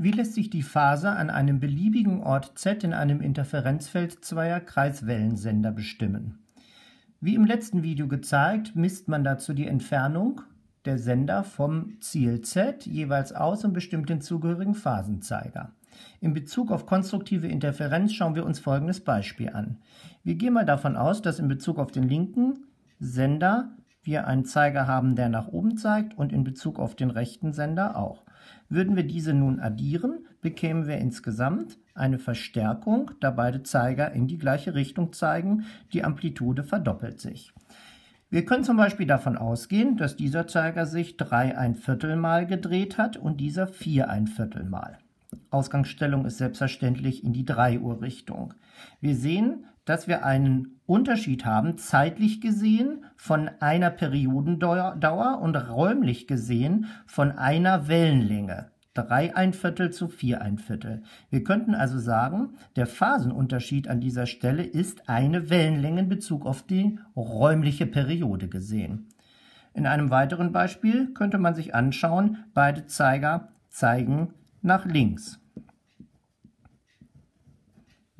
Wie lässt sich die Phase an einem beliebigen Ort Z in einem Interferenzfeld zweier Kreiswellensender bestimmen? Wie im letzten Video gezeigt, misst man dazu die Entfernung der Sender vom Ziel Z jeweils aus und bestimmt den zugehörigen Phasenzeiger. In Bezug auf konstruktive Interferenz schauen wir uns folgendes Beispiel an. Wir gehen mal davon aus, dass in Bezug auf den linken Sender wir einen Zeiger haben, der nach oben zeigt und in Bezug auf den rechten Sender auch. Würden wir diese nun addieren, bekämen wir insgesamt eine Verstärkung, da beide Zeiger in die gleiche Richtung zeigen, die Amplitude verdoppelt sich. Wir können zum Beispiel davon ausgehen, dass dieser Zeiger sich 3 ein Viertel mal gedreht hat und dieser 4 ein Viertel mal. Ausgangsstellung ist selbstverständlich in die 3 Uhr Richtung. Wir sehen, dass wir einen Unterschied haben, zeitlich gesehen von einer Periodendauer und räumlich gesehen von einer Wellenlänge. 3 ein Viertel zu 4 ein Viertel. Wir könnten also sagen, der Phasenunterschied an dieser Stelle ist eine Wellenlänge in Bezug auf die räumliche Periode gesehen. In einem weiteren Beispiel könnte man sich anschauen, beide Zeiger zeigen nach links.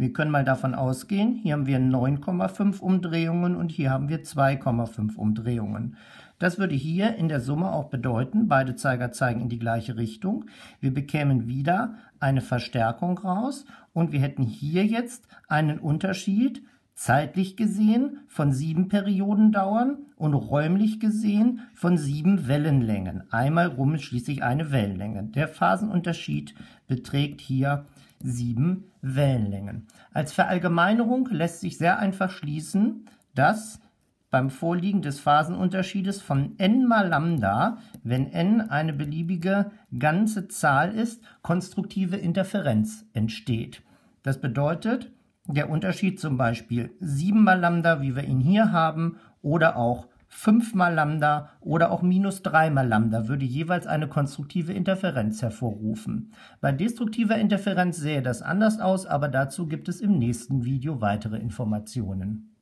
Wir können mal davon ausgehen, hier haben wir 9,5 Umdrehungen und hier haben wir 2,5 Umdrehungen. Das würde hier in der Summe auch bedeuten, beide Zeiger zeigen in die gleiche Richtung. Wir bekämen wieder eine Verstärkung raus und wir hätten hier jetzt einen Unterschied zeitlich gesehen von sieben Perioden dauern und räumlich gesehen von sieben Wellenlängen. Einmal rum ist schließlich eine Wellenlänge. Der Phasenunterschied beträgt hier sieben Wellenlängen. Als Verallgemeinerung lässt sich sehr einfach schließen, dass beim Vorliegen des Phasenunterschiedes von n mal lambda, wenn n eine beliebige ganze Zahl ist, konstruktive Interferenz entsteht. Das bedeutet, der Unterschied zum Beispiel 7 mal Lambda, wie wir ihn hier haben, oder auch 5 mal Lambda oder auch minus 3 mal Lambda würde jeweils eine konstruktive Interferenz hervorrufen. Bei destruktiver Interferenz sähe das anders aus, aber dazu gibt es im nächsten Video weitere Informationen.